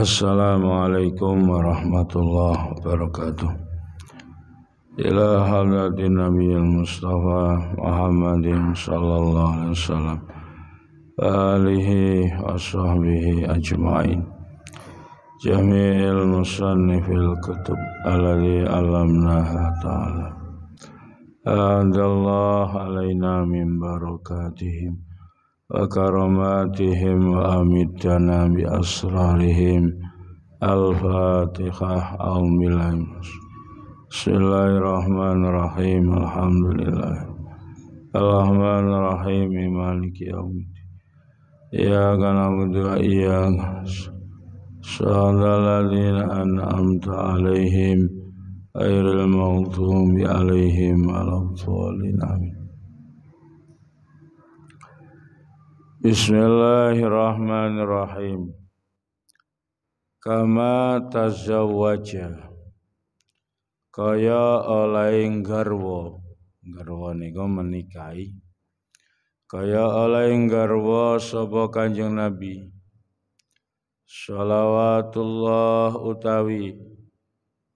Assalamualaikum warahmatullahi wabarakatuh Ila hadrati Nabi Mustafa Muhammadin sallallahu alaihi wasallam alihi wa ajma'in Jami'il musannifil kutub alladhi alamnaha ta'ala Adallah alaina min barakatihim وكرماتهم وأمتنا بأسرارهم الفاتحة أو ملايين بسم الله الرحمن الرحيم الحمد لله الرحمن الرحيم مالك يوم الدين إياك نعبد وإياك نستعين الذين أنعمت عليهم غير المغضوب عليهم ولا الضالين آمين Bismillahirrahmanirrahim. Kama tazawwaja. Kaya oleh garwo, Garwa niku menikahi. Kaya oleh garwo sapa Kanjeng Nabi. Salawatullah utawi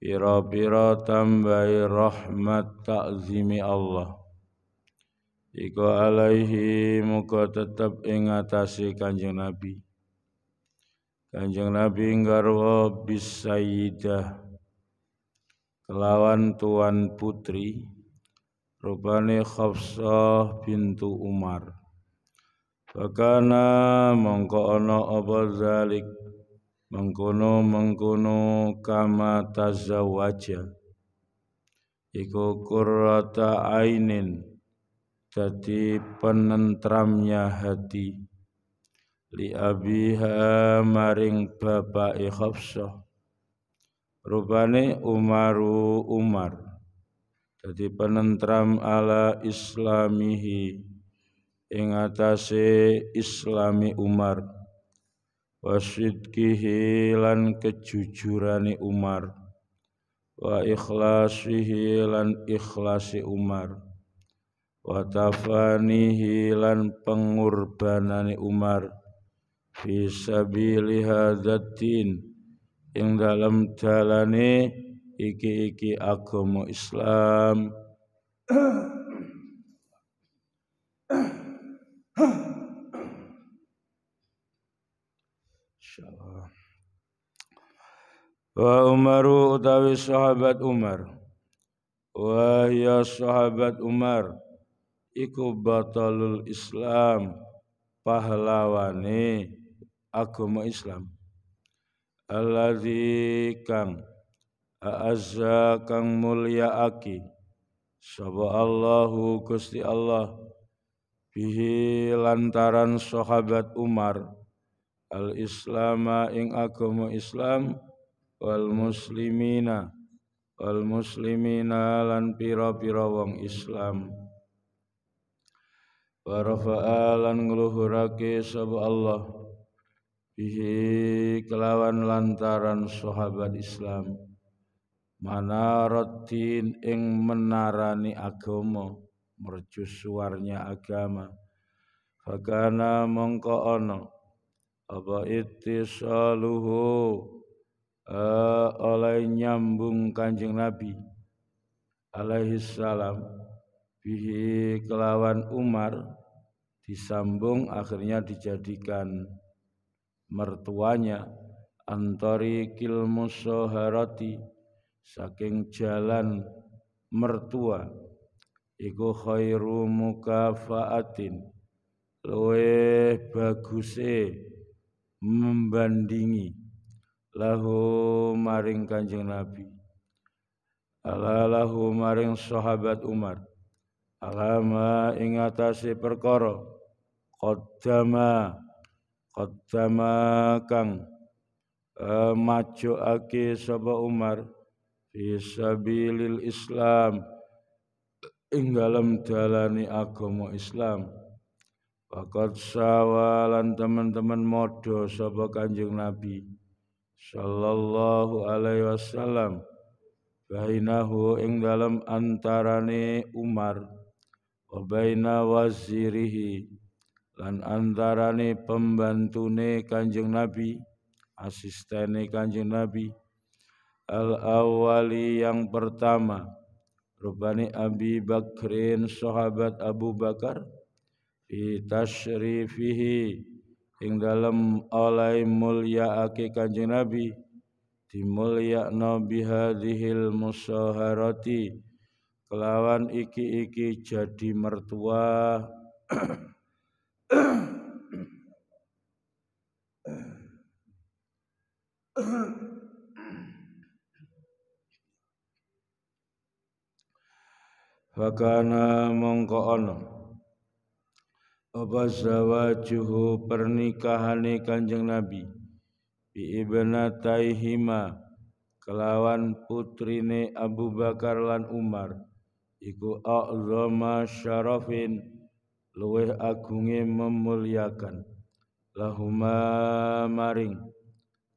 pira-pira tambahi rahmat ta'zimi Allah. Iku alaihi muka tetap ingatasi Kanjeng Nabi. Kanjeng Nabi ngarwa bis kelawan tuan putri Rupani Khafsah bintu Umar. Fakana mongko ana apa zalik mengkono mengkono kama tazawwaja iku kurata ainin jadi penentramnya hati li abiha maring bapak Khafsah rupane Umaru Umar jadi penentram ala islamihi ing islami Umar wasidkihi lan kejujurani Umar wa ikhlasihi lan ikhlasi Umar watafanihi lan pengorbanane Umar fi sabili hadzatin ing dalam dalane iki-iki agama Islam Wa Umaru utawi sahabat Umar Wa ya sahabat Umar iku batalul Islam pahlawane agama Islam alladzi kang azza kang aki sapa Allahu Gusti Allah bihi lantaran sahabat Umar al islama ing agama Islam wal muslimina wal muslimina lan pira-pira wong Islam rafa'a lan ngluhurake sapa Allah bihi kelawan lantaran sahabat Islam mana manaratin ing menarani agama mercusuarnya agama fakana mongko ana apa ittisaluhu uh, oleh nyambung kanjeng Nabi alaihi salam bihi kelawan Umar disambung akhirnya dijadikan mertuanya Antori kilmu soharati saking jalan mertua iku khairu mukafaatin luwe baguse membandingi lahu maring kanjeng nabi ala lahu maring sahabat umar alama ingatasi perkara qaddama qaddama kang eh, maju aki sapa Umar fisabilil Islam ing dalem dalane agama Islam pakat sawalan teman-teman modo sapa kanjeng Nabi Sallallahu alaihi wasallam Bainahu ing dalam antarane Umar Wa wazirihi lan antarane pembantune Kanjeng Nabi, asistene Kanjeng Nabi, al awali yang pertama, rubani Abi Bakrin sahabat Abu Bakar fi tasrifihi yang dalam alai mulia ake kanjeng Nabi di mulia nabi hadhil musaharati kelawan iki-iki jadi mertua Fakana mongko ana apa zawajuhu pernikahane Kanjeng Nabi bi ibnataihima kelawan putrine Abu Bakar lan Umar iku azama syarafin luweh agunge memuliakan lahuma maring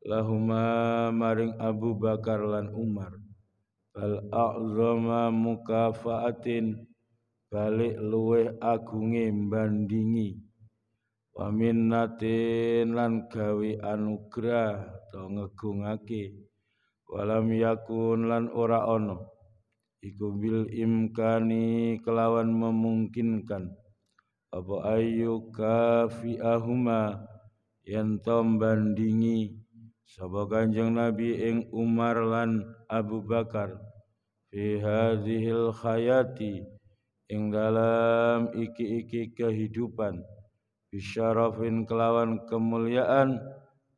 lahuma maring Abu Bakar lan Umar bal a'zama mukafaatin balik luweh agunge bandingi wa minnatin lan gawe anugrah to ngegungake walam yakun lan ora ono iku bil imkani kelawan memungkinkan apa ayu kafi'ahuma yang tom bandingi sapa kanjeng nabi ing Umar lan Abu Bakar fi hadhil khayati ing dalam iki-iki kehidupan bisyarafin kelawan kemuliaan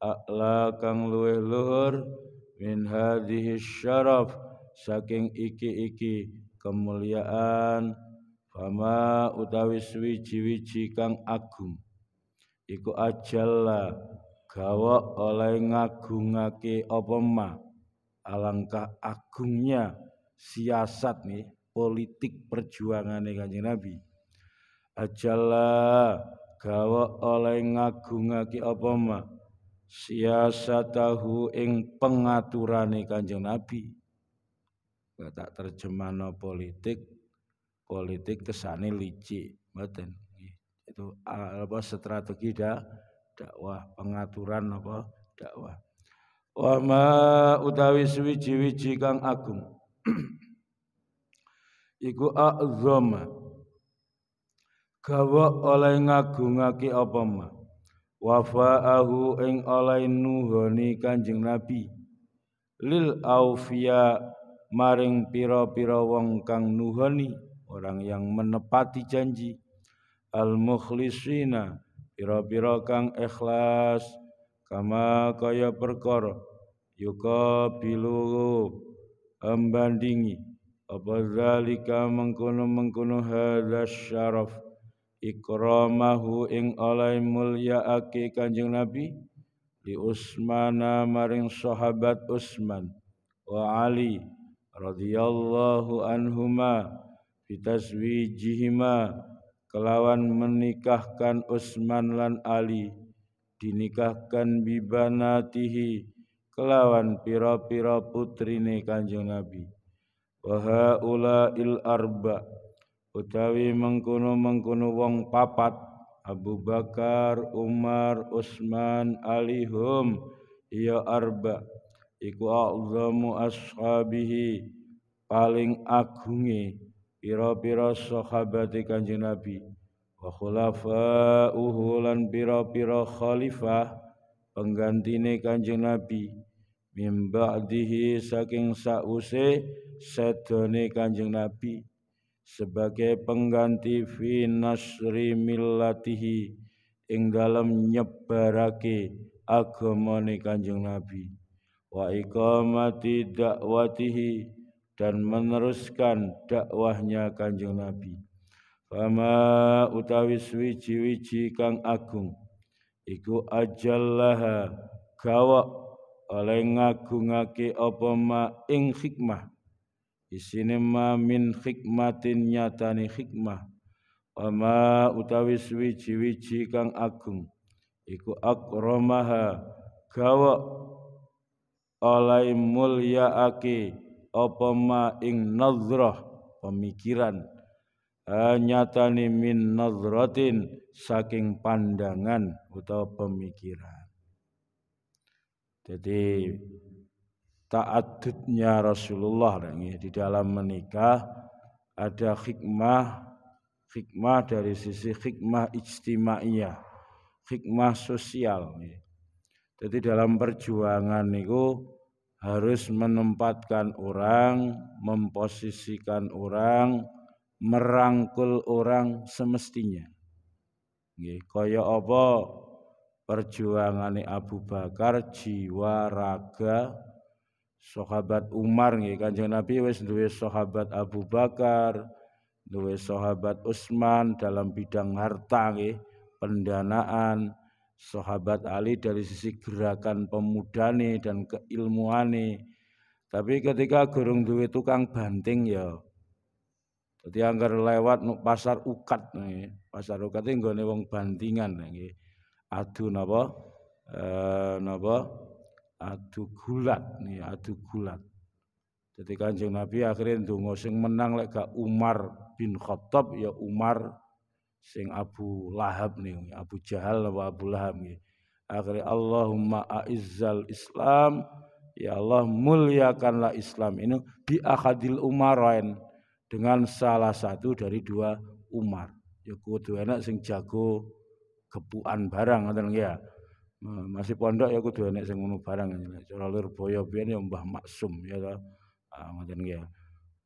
akla kang luweh luhur min hadhihi syaraf saking iki-iki kemuliaan Wama utawi swiji-wiji kang agung iku ajalla gawa oleh ngagungake apa ma alangkah agungnya siasat nih politik perjuangan Kanjeng Nabi ajalla gawa oleh ngagungake apa ma siasatahu ing pengaturane Kanjeng Nabi kata terjemahno politik politik kesane licik mboten itu apa strategi da, dakwah pengaturan apa dakwah wa ma utawi suwi wiji kang agung iku azam gawa oleh ngagungake apa ma wafa'ahu ing oleh nuhoni kanjeng nabi lil aufia maring pira-pira wong kang nuhoni orang yang menepati janji al-mukhlisina pira-pira kang ikhlas kama kaya perkara yuka bilu ambandingi apa zalika mengkono-mengkono hadza syaraf ikramahu ing alai mulya ake kanjeng nabi di usmana maring sahabat usman wa ali radhiyallahu anhuma bitazwijihima kelawan menikahkan Utsman lan Ali dinikahkan bibanatihi kelawan pira-pira putrine Kanjeng Nabi wa Il arba utawi mengkono-mengkono wong papat Abu Bakar, Umar, Utsman, Ali hum ya arba iku azamu ashabihi paling agunge pira-pira sahabat kanjeng Nabi wa khulafa'uhu lan pira-pira khalifah penggantine kanjeng Nabi mim ba'dihi saking sause sedone kanjeng Nabi sebagai pengganti fi nasri millatihi ing dalam nyebarake agamane kanjeng Nabi wa iqamati dakwatihi dan meneruskan dakwahnya Kanjeng Nabi. Fama utawi suwiji-wiji kang agung iku ajallah gawok oleh ngagungake apa ma ing hikmah isine ma min hikmatin nyatani hikmah wama utawi suwiji-wiji kang agung iku akromaha gawok oleh mulia aki apa ma ing nazrah pemikiran nyatani min nazratin saking pandangan atau pemikiran jadi taatnya Rasulullah ini di dalam menikah ada hikmah hikmah dari sisi hikmah ijtimaiyah hikmah sosial jadi dalam perjuangan itu harus menempatkan orang, memposisikan orang, merangkul orang semestinya. kaya apa perjuangan Abu Bakar jiwa raga sahabat Umar Kanjeng Nabi wis duwe sahabat Abu Bakar, duwe sahabat Utsman dalam bidang harta pendanaan, sahabat Ali dari sisi gerakan pemudane dan keilmuane. Tapi ketika gerung duwe tukang banting ya. Dadi anggar lewat nuk pasar ukat nih. Pasar ukat iki nggone wong bantingan nggih. Adu napa? Eh napa? Adu gulat nih, adu gulat. Jadi kanjeng Nabi akhirnya ndonga sing menang lek gak Umar bin Khattab ya Umar sing Abu Lahab nih, Abu Jahal wa Abu Lahab nih. Akhirnya Allahumma a'izzal Islam, ya Allah muliakanlah Islam ini bi akadil umarain dengan salah satu dari dua umar. Ya kudu enak sing jago kepuan barang ngoten ya. Masih pondok ya kudu enak sing ngono barang. Ya. Cara boyo biyen ya Mbah Maksum ya to. Ah ngoten ya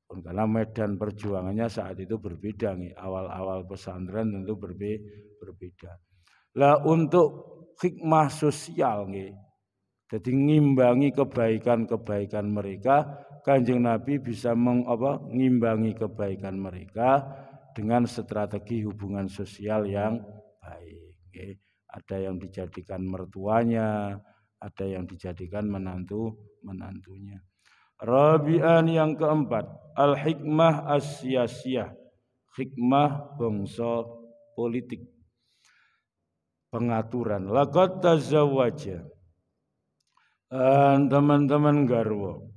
karena medan perjuangannya saat itu berbeda nih awal-awal pesantren tentu berbe berbeda lah untuk hikmah sosial nih jadi ngimbangi kebaikan-kebaikan mereka kanjeng Nabi bisa meng, ngimbangi kebaikan mereka dengan strategi hubungan sosial yang baik nih. ada yang dijadikan mertuanya ada yang dijadikan menantu menantunya Rabi'an yang keempat, al-hikmah asyasiyah, hikmah bangsa politik. Pengaturan, laqad tazawwaja. Eh, teman-teman garwo.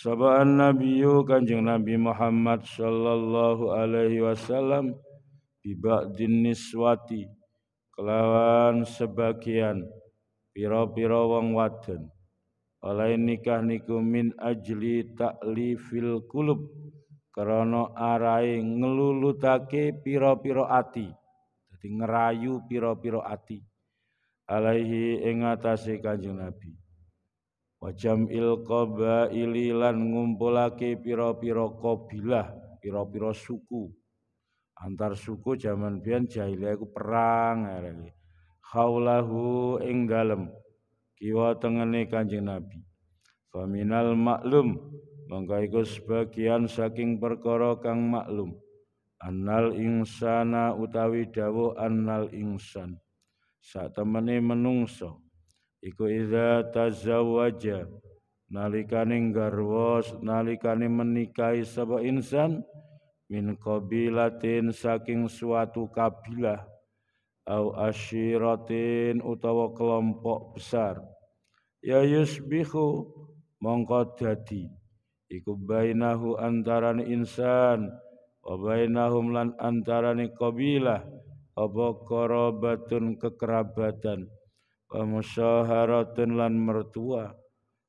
Sabaan Nabiyu kanjeng Nabi Muhammad sallallahu alaihi wasallam biba'din niswati kelawan sebagian piro-piro wang wadon Walain nikah niku min ajli taklifil kulub Karena arai ngelulutake piro-piro ati Jadi ngerayu piro-piro ati Alaihi ingatasi kanjeng Nabi Wajam il koba ililan ngumpulake piro-piro kobilah Piro-piro suku Antar suku zaman bian jahiliya perang Khaulahu ing dalem kiwa tengene Kanjeng Nabi. Faminal maklum mangka iku sebagian saking perkara kang maklum. Annal insana utawi dawuh annal insan. Sak temene menungso iku iza tazawwaja nalikane garwa nalikane menikahi sapa insan min qabilatin saking suatu kabilah au asyiratin utawa kelompok besar ya yusbihu mongko dadi iku bainahu antaran insan wa bainahum lan antaraning kabilah apa qarabatun kekerabatan wa musyaharatun lan mertua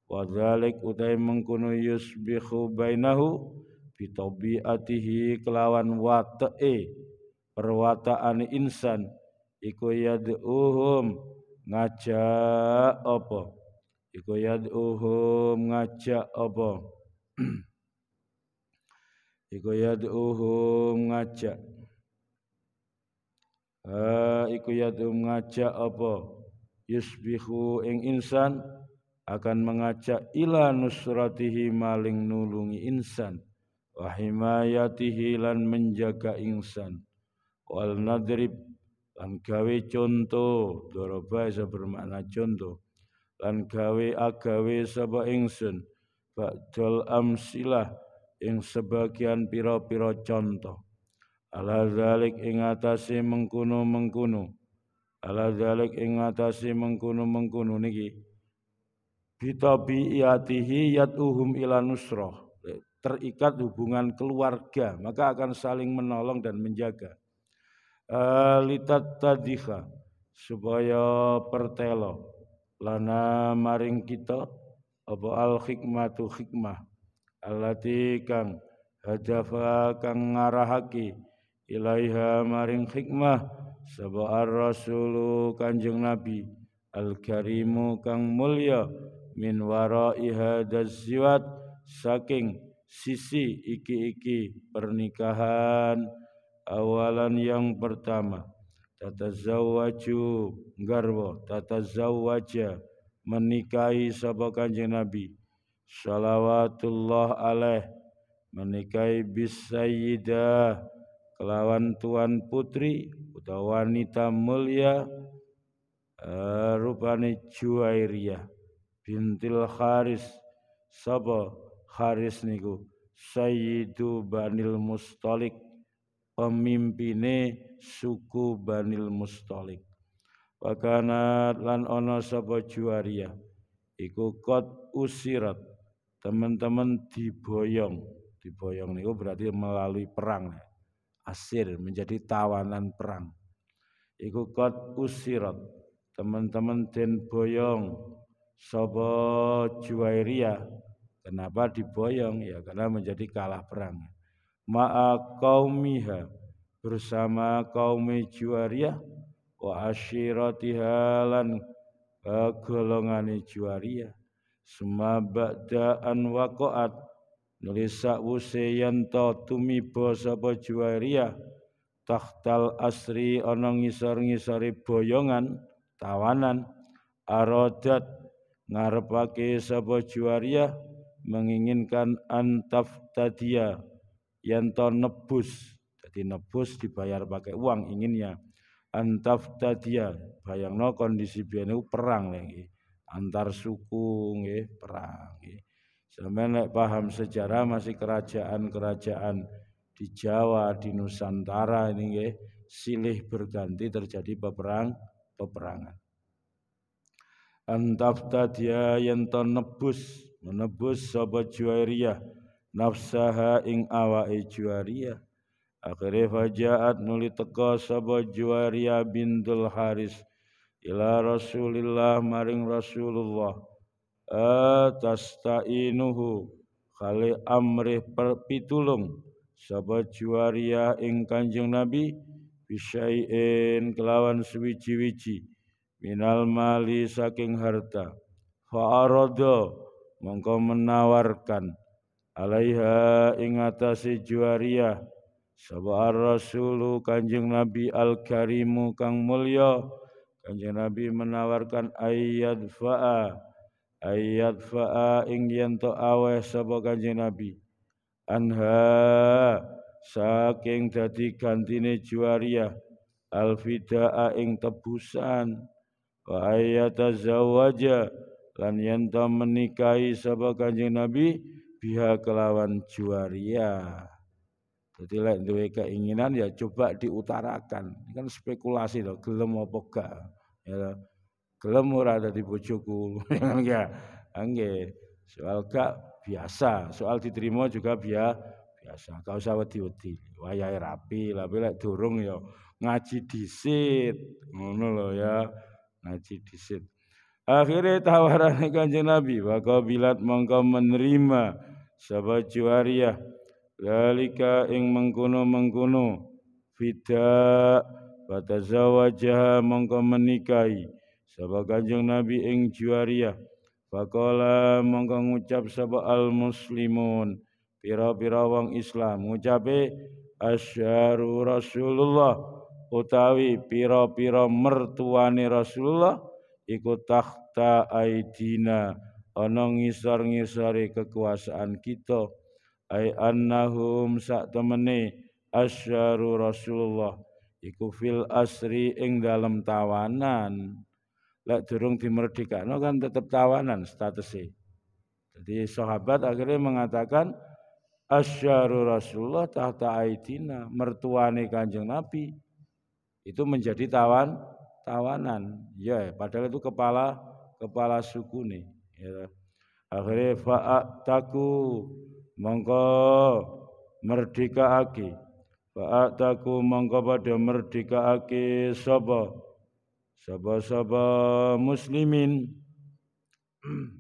wa zalik utai mengkunu yusbihu bainahu fitabiatihi kelawan watee perwataan insan iku yad'uhum ngajak apa iku yad'uhum ngajak apa iku yad'uhum ngajak ha eh, iku yad'uhum ngajak apa yusbihu ing insan akan mengajak ila nusratihi maling nulungi insan wa himayatihi lan menjaga insan wal nadrib lan gawe contoh daraba isa bermakna contoh lan gawe agawe sapa ingsun ba'dal amsilah ing sebagian pira-pira contoh ala zalik ing atase mengkono-mengkono ala zalik ing atase mengkono-mengkono niki bitabiatihi yatuhum ila nusrah terikat hubungan keluarga maka akan saling menolong dan menjaga litat tadika, supaya pertelo lana maring kita apa al hikmatu hikmah allati kang hadafa kang ngarahaki ilaiha maring hikmah saba rasulu kanjeng nabi al karimu kang mulia, min warai hadaz ziwat saking sisi iki-iki pernikahan awalan yang pertama tata tatazawwaju garwa zawaja menikahi sapa kanjeng Nabi salawatullah alaih menikahi bisayyidah kelawan tuan putri atau wanita mulia rupani eh, rupane bintil Haris sapa Haris niku sayyidu banil mustalik pemimpine suku Banil Mustalik. Wakana lan ono sapa juaria iku kot usirat teman-teman diboyong diboyong niku berarti melalui perang asir menjadi tawanan perang iku kot usirat teman-teman den boyong sapa juaria kenapa diboyong ya karena menjadi kalah perang ma'a qaumiha bersama kaum juwariyah wa asyiratiha lan e, golongan juwariyah suma ba'da an waqa'at nulis sakwuse tumi tumiba sapa juwariyah tahtal asri ana ngisor ngisori e boyongan tawanan arodat ngarepake sapa juwariyah menginginkan antaf tadia yanto nebus jadi nebus dibayar pakai uang inginnya antaf tadia ya, bayangno kondisi biyen perang lagi antar suku ya, perang ya. sampeyan nek paham sejarah masih kerajaan-kerajaan di Jawa di Nusantara ini ya, silih berganti terjadi peperang peperangan antaf tadia ya, yanto nebus menebus sobat juairiyah, nafsaha ing awake juwaria akhire fajaat nuli teka sabo juwaria bintul haris ila rasulillah maring rasulullah atastainuhu kali amrih perpitulung sabo juwaria ing kanjeng nabi bisyai'in kelawan suwiji-wiji minal mali saking harta fa'arada mongko menawarkan alaiha ingatasi juaria. sabar rasulu kanjeng nabi al karimu kang mulyo kanjeng nabi menawarkan ayat fa'a ayat fa'a ing to aweh sapa kanjeng nabi anha saking dadi gantine al fidaa ing tebusan wa ayat azawaja lan yen menikahi sapa kanjeng nabi biha kelawan juaria jadi lek duwe keinginan ya coba diutarakan ini kan spekulasi loh gelem apa gak ya gelem ora ada di bojoku ya, kan, ya. nggih soal gak biasa soal diterima juga biasa biasa gak usah wedi-wedi wayahe rapi tapi lek durung ya ngaji disit ngono lo ya ngaji disit Akhirnya tawaran kanjeng Nabi, maka bilat mongko menerima sahabat juariah lalika ing mengkuno mengkuno fida pada zawajah mongko menikahi sahabat kanjeng Nabi ing juariah Fakola mongko ngucap sapa al muslimun pira-pira wang Islam ngucape asyharu Rasulullah utawi pira-pira mertuani Rasulullah iku takhta aidina ana ngisor-ngisore kekuasaan kita ai annahum sak temene asyaru rasulullah iku fil asri ing dalam tawanan lek durung dimerdekakno kan tetap tawanan statusnya jadi sahabat akhirnya mengatakan asyaru rasulullah tahta aidina mertuane kanjeng nabi itu menjadi tawan tawanan. Ya, padahal itu kepala kepala suku nih. Ya. Kan. Akhirnya taku mongko merdeka aki. taku mongko pada merdeka aki sapa? Sapa-sapa muslimin.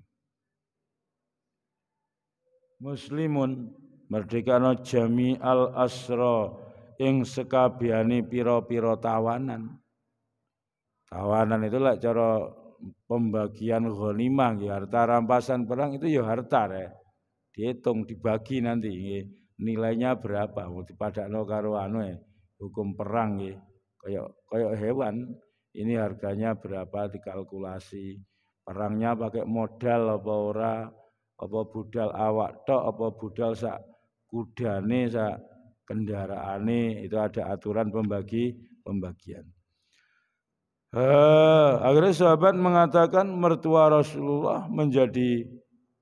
Muslimun merdeka jami al asro ing sekabiani piro piro tawanan. Tawanan lah cara pembagian ghanimah nggih harta rampasan perang itu ya harta ya. Dihitung dibagi nanti ya. nilainya berapa mau dipadakno karo anu ya hukum perang nggih. Kayak kayak hewan ini harganya berapa dikalkulasi. Perangnya pakai modal apa ora, apa budal awak tok, apa budal sak kudane sak kendaraane itu ada aturan pembagi pembagian. Eh, akhirnya sahabat mengatakan mertua Rasulullah menjadi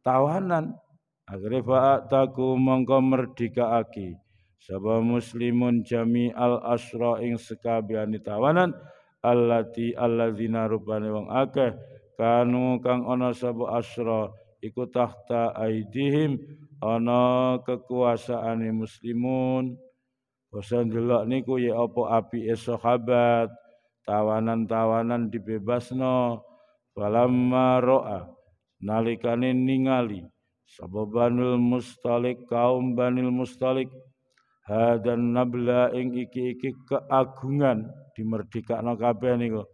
tawanan. Akhirnya taku mongko merdika aki. Saba muslimun jami al asra ing sekabiani tawanan. Allati alladzina rupane wang akeh. Kanu kang ono saba asra iku tahta aidihim ono kekuasaani muslimun. Bosan delok niku ya apa api sahabat tawanan-tawanan dibebasno falamma ro'a nalikane ningali sapa mustalik kaum banil mustalik hadan nabla ing iki-iki keagungan dimerdekakno kabeh niku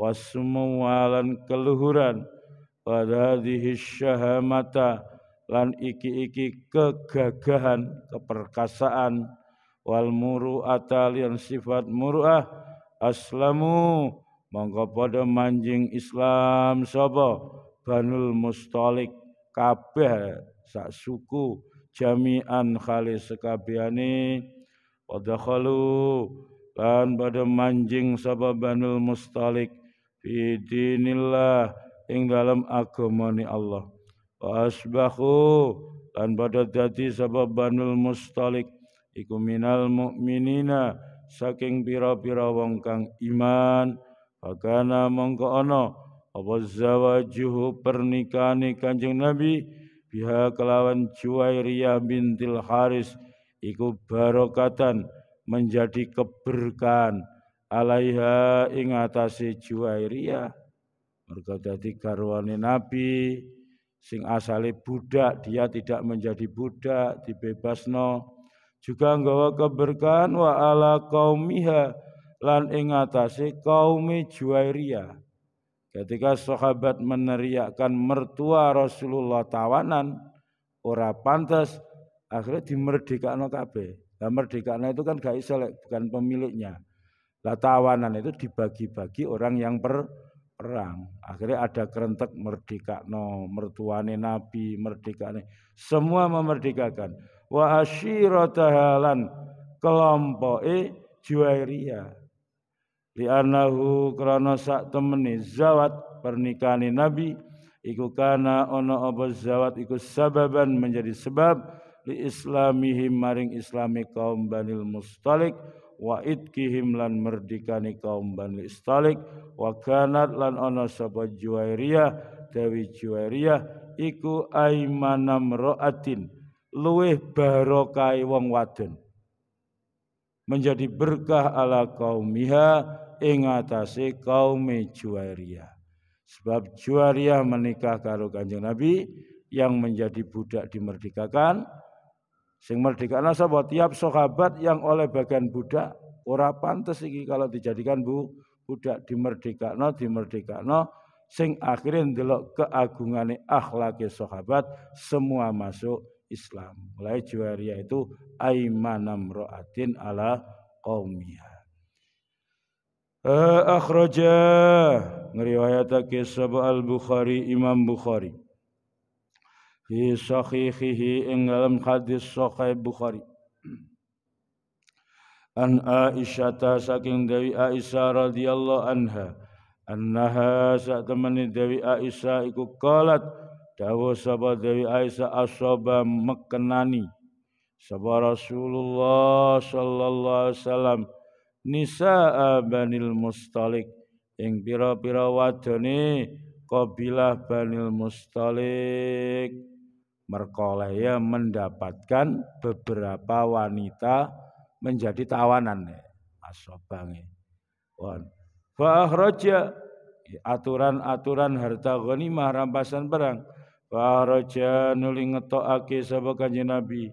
wasumualan keluhuran pada dihisyahamata lan iki-iki kegagahan keperkasaan wal muru'ata atalian sifat muru'ah aslamu mongko pada manjing Islam sapa Banul Mustalik kabeh sak suku jami'an khalis sekabiani. padha khalu lan padha manjing sapa Banul Mustalik fi dinillah ing dalam agamane Allah wa asbahu lan padha dadi sapa Banul Mustalik iku minal mu'minina saking pira-pira wong kang iman bagana mongko ana apa zawajuhu pernikahane Kanjeng Nabi biha kelawan Juwairiyah bintil Haris iku barokatan menjadi keberkahan alaiha ing atase Juwairiyah mergo dadi garwane Nabi sing asale budak dia tidak menjadi budak dibebasno juga nggawa keberkahan wa ala qaumiha lan ing atase kaumi Juwairiyah. Ketika sahabat meneriakkan mertua Rasulullah tawanan ora pantas akhirnya dimerdekakno kabeh. Nah merdekakno itu kan gak iso bukan pemiliknya. Lah tawanan itu dibagi-bagi orang yang per perang. Akhirnya ada kerentek merdekakno mertuane Nabi merdekakne semua memerdekakan wa ashiratahalan kelompok e Juwairia. Di anahu krana sak temeni zawat pernikahan Nabi iku kana ono apa zawat iku sababan menjadi sebab li islamihim maring islami kaum Banil Mustalik wa itkihim lan merdikani kaum Banil Istalik wa kanat lan ono sapa Juwairia Dewi Juwairia iku aimanam roatin luweh barokai wong wadon menjadi berkah ala kaumiha ing atase kaum juwaria sebab juwaria menikah karo kanjeng Nabi yang menjadi budak dimerdekakan sing merdeka nasab tiap sahabat yang oleh bagian budak ora pantas iki kalau dijadikan bu budak dimerdekakno dimerdekakno sing akhirnya delok keagungane akhlake sahabat semua masuk Islam. Mulai Juwaria itu aimanam ro'atin ala qawmiha. Eh, akhraja ngeriwayatake sabah al-Bukhari Imam Bukhari. Fi sahihihi ing dalam hadis sahih Bukhari. An Aisyah saking Dewi Aisyah radhiyallahu anha. Annaha sa temani Dewi Aisyah iku qalat Dawa sahabat Dewi Aisyah asoba mekenani. Sapa Rasulullah sallallahu alaihi wasallam nisaa Banil Mustalik ing pira-pira wadone kabilah Banil Mustalik merkolehya mendapatkan beberapa wanita menjadi tawanan asobange. Wan. Fa aturan-aturan harta ghanimah rampasan perang Faraja nuli ngetokake sapa Kanjeng Nabi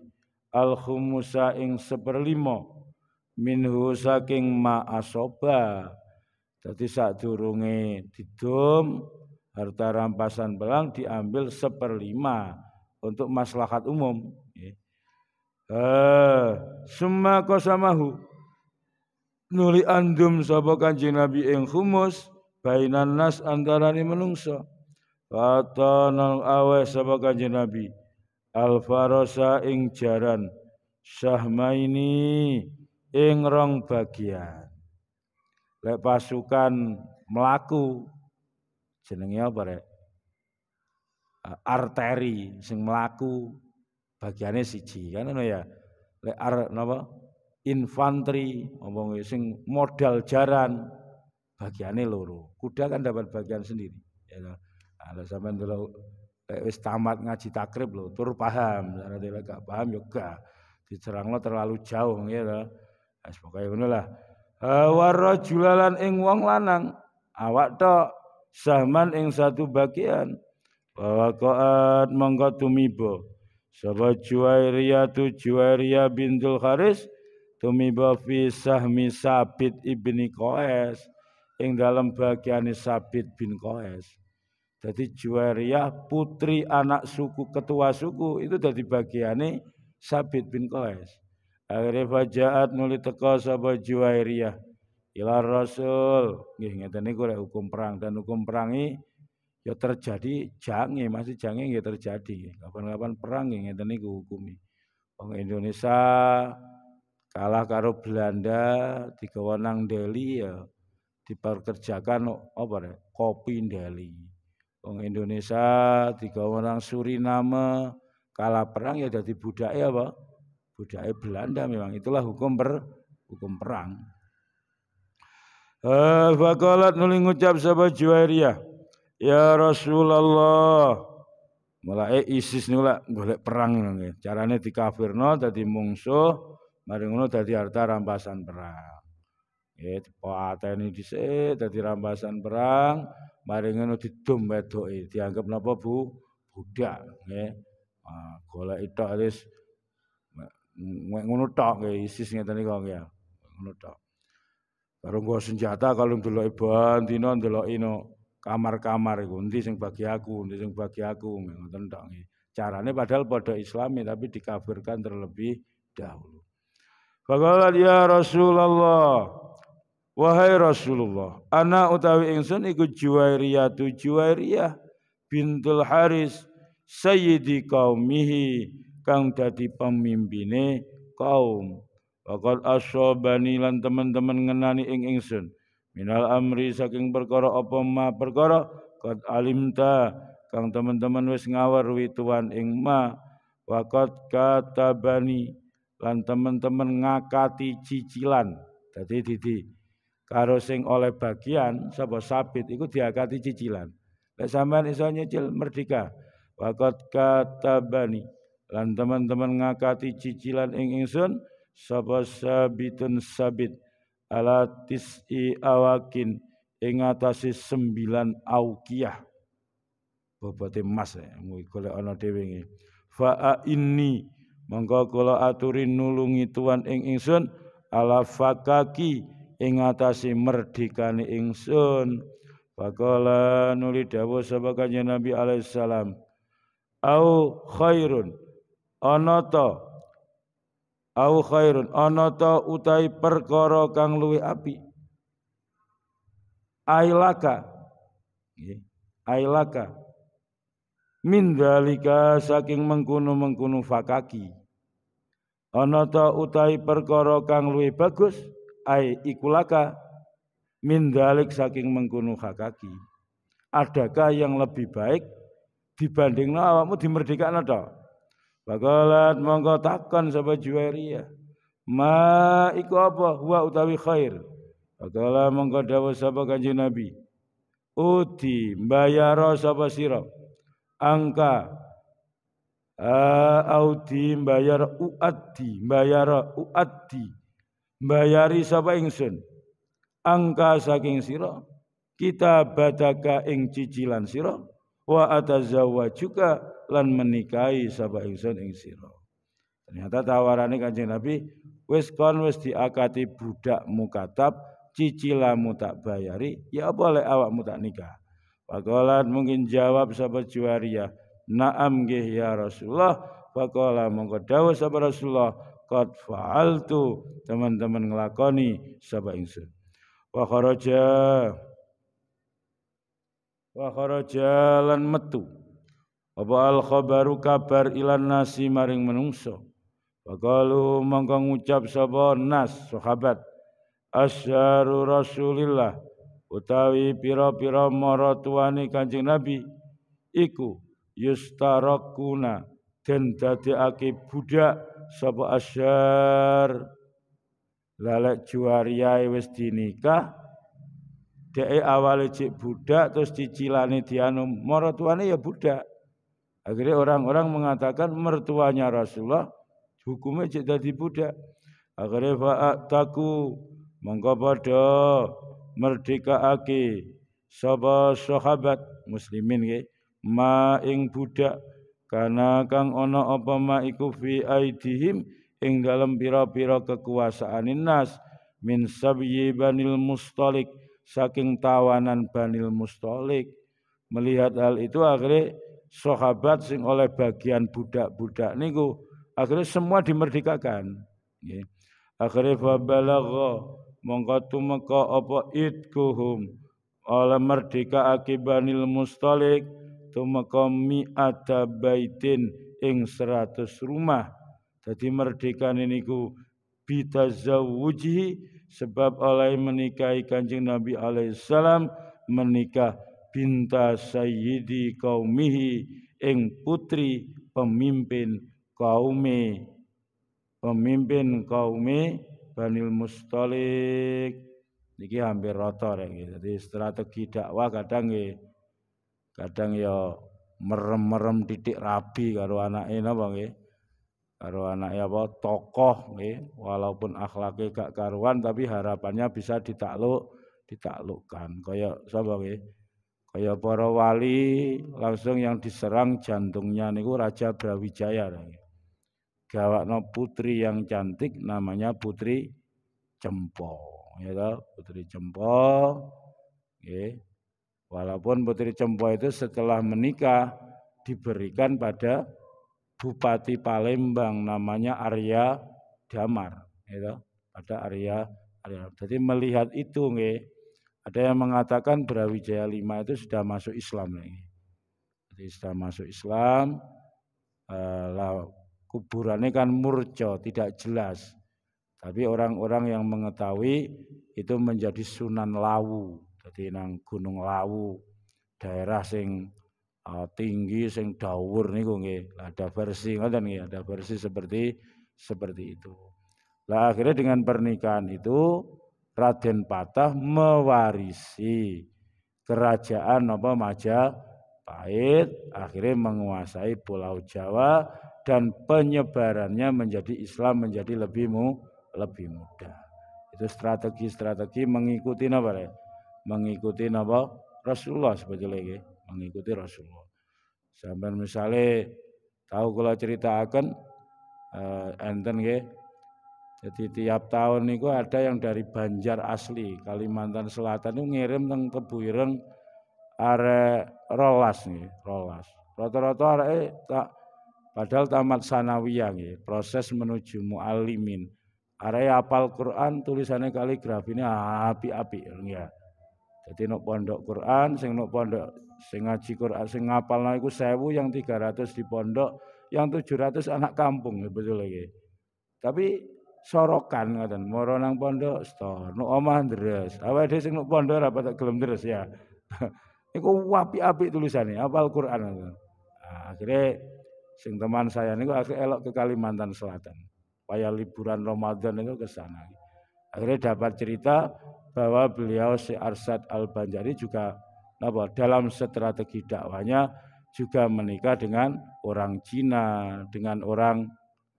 al khumusa ing seperlimo minhu saking ma asoba. Dadi sadurunge didum harta rampasan belang diambil seperlima untuk maslahat umum. Eh, summa qasamahu nuli andum sapa Kanjeng Nabi ing khumus bainan nas antarane menungso Fatanal awe sapa kanjeng Nabi alfarosa ing jaran sahmaini ing rong bagian lek pasukan mlaku jenenge apa rek arteri sing mlaku bagiane siji kan ngono ya lek ar napa infanteri omong sing modal jaran bagiane loro kuda kan dapat bagian sendiri ya kan? Kalau nah, sampean delok lek wis tamat ngaji takrib lo tur paham. Cara delok gak paham juga, ya gak lo terlalu jauh ya lo. Nah, wis pokoke ngono lah. Warajulalan ing wong lanang awak to sahman ing satu bagian. Bahwa koat mongko tumibo. Sapa Juwairiyah tu Juwairiyah bintul Haris tumiba fi sahmi Sabit ibni koes ing dalam bagian Sabit bin koes. Jadi Juwariyah putri anak suku ketua suku itu dari bagiannya Sabit bin Qais. Akhirnya fajaat nuli teko sahabat Juwariyah. ila Rasul. Nih, ngerti ini kurek hukum perang dan hukum perang ini ya terjadi jangi masih jangi nggak terjadi. Kapan-kapan perang nggih ngerti ini hukumi. Indonesia kalah karo Belanda di kewenang Delhi ya diperkerjakan apa ya kopi Delhi. Wong Indonesia tiga orang Suriname kalah perang ya jadi budaya apa? Budaya Belanda memang itulah hukum per hukum perang. Fakolat eh, nuli ngucap sahabat Juwairiyah. Ya Rasulullah. Mulai ISIS nula golek perang. Caranya dikafirno, tadi mungsuh. Mari ngono dadi harta rampasan perang. Ya di dhisik jadi rambasan perang, mari ngono didum wedoke dianggap napa Bu? Budak, nggih. Ah, golek tok wis ngono tok nggih ISIS ngeten niku nggih. Ya. Ngono tok. baru nggo senjata kalau ndeloki iban, dino, ndeloki ino, kamar-kamar iku endi sing bagi aku, endi sing bagi aku ngoten tok nggih. caranya padahal pada islami tapi dikafirkan terlebih dahulu. Faqala ya Rasulullah Wahai Rasulullah, ana utawi ingsun iku Juwairiyatu Juwairiyah bintul Haris sayyidi kaumihi kang dadi pemimpine kaum. Waqad asyobani lan teman-teman ngenani ing ingsun. Minal amri saking perkara apa ma perkara kat alimta kang teman-teman wis ngawar wituan ing ma waqad katabani lan teman-teman ngakati cicilan. Dadi didi, didi. karo sing oleh bagian sapa sabit iku diakati cicilan. Lek sampean iso nyicil merdeka. Waqat katabani lan teman-teman ngakati cicilan ing ingsun sapa sabitun sabit ala tis'i awakin ing atase sembilan auqiyah. Bobote emas ya, eh, golek ana dhewe nggih. Fa inni mongko kula aturi nulungi tuan ing ingsun ala fakaki ing atasi merdikani ingsun Pakola nuli dawuh sapa Nabi alaihi Au khairun anata au khairun anata utai perkara kang luwih api. Ailaka ailaka min dalika saking mengkono-mengkono fakaki. anata utai perkara kang luwih bagus ai ikulaka min dalik saking mengkunu hakaki. Adakah yang lebih baik dibanding awakmu dimerdekakna to? Nada? mongko takon sapa juwairiyah. Ma iku apa huwa utawi khair. Bakala mongko dawuh sapa Kanjeng Nabi. Uti mbayaro sapa sira. Angka uh, audi mbayar bayara mbayar mbayari sapa ingsun angka saking sira kita badaka ing cicilan sira wa juga lan menikahi sapa ingsun ing sira ternyata tawarane kanjeng Nabi wis kon wis diakati budak mukatab cicilamu tak bayari ya boleh awakmu tak nikah Pakolan mungkin jawab sahabat juwaria naam gih ya Rasulullah Pakola mongko dawuh Rasulullah qad fa'altu teman-teman ngelakoni sapa ingsun wa kharaja wa kharaja lan metu apa al khabaru kabar ilan nasi maring menungso Bagalu mangkang ngucap sapa nas sahabat asyaru rasulillah utawi pira-pira maratuane kancing Nabi iku yustarakuna den dadekake budak sapa asyar lalek juwariyae wis dinikah dhewe awale cik budak terus dicilani dianu maratuane ya budak akhirnya orang-orang mengatakan mertuanya Rasulullah hukumnya cik dadi budak akhirnya fa'ataku mongko padha merdeka aki sapa sahabat muslimin nggih Ma'ing ing budak Karena kang ono apa ma iku fi aidihim ing dalam pira-pira kekuasaan nas min sabyi banil mustalik saking tawanan banil mustalik melihat hal itu akhirnya sahabat sing oleh bagian budak-budak niku akhirnya semua dimerdekakan nggih akhirnya fa balagha mongko tumeka apa idkuhum oleh merdeka akibanil mustalik tumeka mi'ata baitin ing seratus rumah dadi merdekane niku bitazawuji sebab oleh menikahi Kanjeng Nabi Alaihissalam menikah binta sayyidi kaumihi ing putri pemimpin kaumi pemimpin kaumi Banil Mustalik niki hampir rotor ya, jadi strategi dakwah kadang nggih kadang ya merem-merem titik rabi karo anak ini bang nge? karo anak ya apa tokoh nge? walaupun akhlaknya gak karuan tapi harapannya bisa ditakluk ditaklukkan kaya sapa nge? kaya para wali langsung yang diserang jantungnya niku Raja Brawijaya nggih gawakno putri yang cantik namanya Putri Cempo ya Putri Cempo nge? Walaupun Putri Cempo itu setelah menikah diberikan pada Bupati Palembang namanya Arya Damar, gitu. Pada Arya Arya. Jadi melihat itu nge, ada yang mengatakan Brawijaya Lima itu sudah masuk Islam nih. Jadi sudah masuk Islam, eh, lah, kuburannya kan murco, tidak jelas. Tapi orang-orang yang mengetahui itu menjadi Sunan Lawu. Jadi nang Gunung Lawu daerah sing uh, tinggi sing dawur niku nggih ada versi ngoten nggih ada versi seperti seperti itu. Lah akhirnya dengan pernikahan itu Raden Patah mewarisi kerajaan apa Majapahit akhirnya menguasai Pulau Jawa dan penyebarannya menjadi Islam menjadi lebih mu, lebih mudah. Itu strategi-strategi mengikuti apa ya? mengikuti napa Rasulullah sebagai lagi mengikuti Rasulullah. Sampai misalnya tahu kalau akan uh, enten nggih. Jadi tiap tahun nih niku ada yang dari Banjar asli Kalimantan Selatan itu ngirim teng Tebu are rolas nih, rolas. Rata-rata eh, tak padahal tamat sanawiyah ya, proses menuju muallimin. Arek apal Quran tulisannya kaligrafinya api-api ya. Jadi nok pondok Quran, sing pondok sing ngaji Quran, sing ngapalno iku tiga yang 300 di pondok, yang tujuh ratus anak kampung ya, betul lagi. Tapi sorokan ngoten, moro nang pondok store, nu omah deres. awak dhewe sing nok pondok ora patek gelem deres ya. Iku wapi api tulisannya, apal Quran ngoten. Nah, akhirnya sing teman saya niku akhirnya elok ke Kalimantan Selatan. Paya liburan Ramadan itu ke sana. Akhirnya dapat cerita bahwa beliau si Arsad Al-Banjari juga apa, dalam strategi dakwahnya juga menikah dengan orang Cina, dengan orang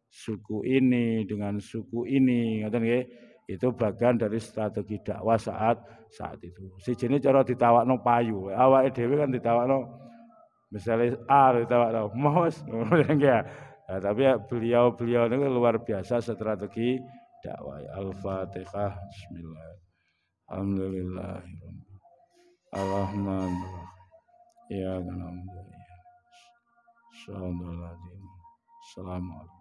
suku ini, dengan suku ini, ngoten nggih. Itu bagian dari strategi dakwah saat saat itu. si jenis cara ditawakno payu. awak dhewe kan ditawakno misalnya A ditawakno mos Nah, tapi ya beliau-beliau ini luar biasa strategi dakwah. Al-Fatihah. Bismillahirrahmanirrahim. Alhamdulillah. Alhamdulillah. Ya kana Assalamualaikum.